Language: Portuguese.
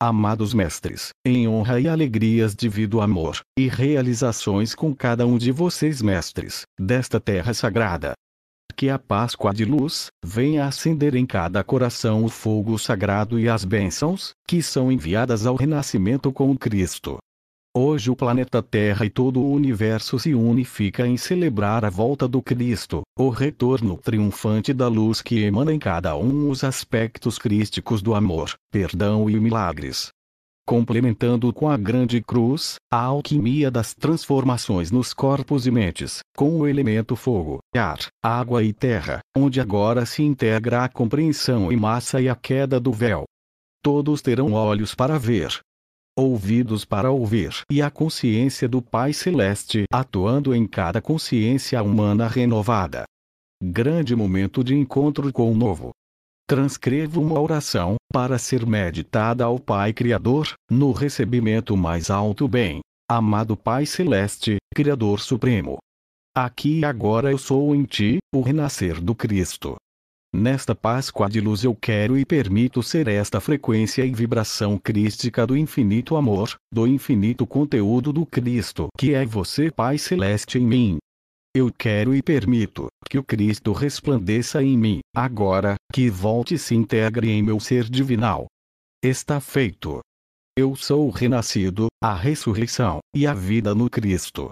Amados mestres, em honra e alegrias divido amor e realizações com cada um de vocês, mestres, desta terra sagrada. Que a Páscoa de luz venha acender em cada coração o fogo sagrado e as bênçãos que são enviadas ao renascimento com Cristo Hoje o planeta Terra e todo o universo se unifica em celebrar a volta do Cristo, o retorno triunfante da luz que emana em cada um os aspectos crísticos do amor, perdão e milagres. Complementando com a Grande Cruz, a alquimia das transformações nos corpos e mentes, com o elemento fogo, ar, água e terra, onde agora se integra a compreensão e massa e a queda do véu. Todos terão olhos para ver, ouvidos para ouvir e a consciência do Pai Celeste atuando em cada consciência humana renovada. Grande momento de encontro com o novo. Transcrevo uma oração para ser meditada ao Pai Criador, no recebimento mais alto bem. Amado Pai Celeste, Criador Supremo. Aqui e agora eu sou em Ti, o renascer do Cristo. Nesta Páscoa de luz eu quero e permito ser esta frequência e vibração crística do infinito amor, do infinito conteúdo do Cristo que é você Pai Celeste em mim. Eu quero e permito que o Cristo resplandeça em mim, agora, que volte e se integre em meu ser divinal. Está feito. Eu sou o renascido, a ressurreição e a vida no Cristo.